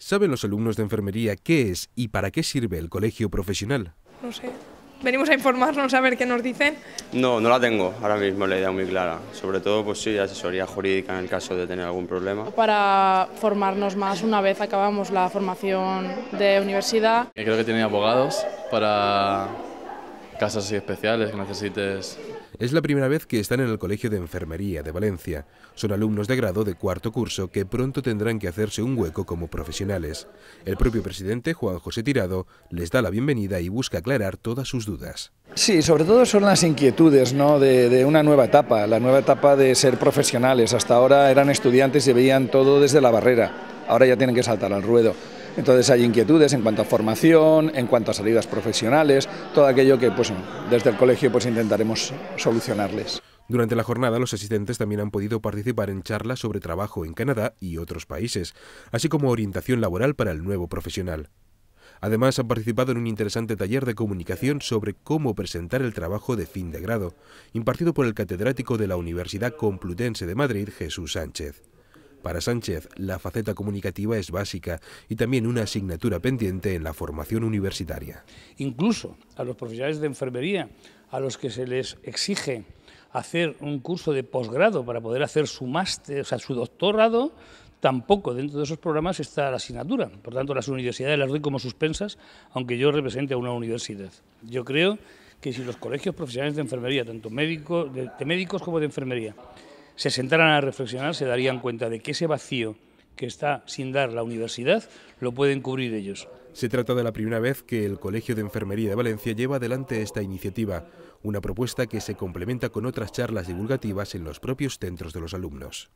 ¿Saben los alumnos de enfermería qué es y para qué sirve el colegio profesional? No sé. Venimos a informarnos, a ver qué nos dicen. No, no la tengo ahora mismo la idea muy clara. Sobre todo, pues sí, asesoría jurídica en el caso de tener algún problema. Para formarnos más una vez acabamos la formación de universidad. Creo que tienen abogados para casos así especiales que necesites es la primera vez que están en el Colegio de Enfermería de Valencia. Son alumnos de grado de cuarto curso que pronto tendrán que hacerse un hueco como profesionales. El propio presidente, Juan José Tirado, les da la bienvenida y busca aclarar todas sus dudas. Sí, sobre todo son las inquietudes de, de una nueva etapa, la nueva etapa de ser profesionales. Hasta ahora eran estudiantes y veían todo desde la barrera, ahora ya tienen que saltar al ruedo. Entonces hay inquietudes en cuanto a formación, en cuanto a salidas profesionales, todo aquello que pues, desde el colegio pues, intentaremos solucionarles. Durante la jornada, los asistentes también han podido participar en charlas sobre trabajo en Canadá y otros países, así como orientación laboral para el nuevo profesional. Además, han participado en un interesante taller de comunicación sobre cómo presentar el trabajo de fin de grado, impartido por el catedrático de la Universidad Complutense de Madrid, Jesús Sánchez. Para Sánchez, la faceta comunicativa es básica y también una asignatura pendiente en la formación universitaria. Incluso a los profesionales de enfermería, a los que se les exige hacer un curso de posgrado para poder hacer su máster, o sea, su doctorado, tampoco dentro de esos programas está la asignatura. Por tanto, las universidades las doy como suspensas, aunque yo represente a una universidad. Yo creo que si los colegios profesionales de enfermería, tanto de médicos como de enfermería, se sentaran a reflexionar, se darían cuenta de que ese vacío que está sin dar la universidad lo pueden cubrir ellos. Se trata de la primera vez que el Colegio de Enfermería de Valencia lleva adelante esta iniciativa, una propuesta que se complementa con otras charlas divulgativas en los propios centros de los alumnos.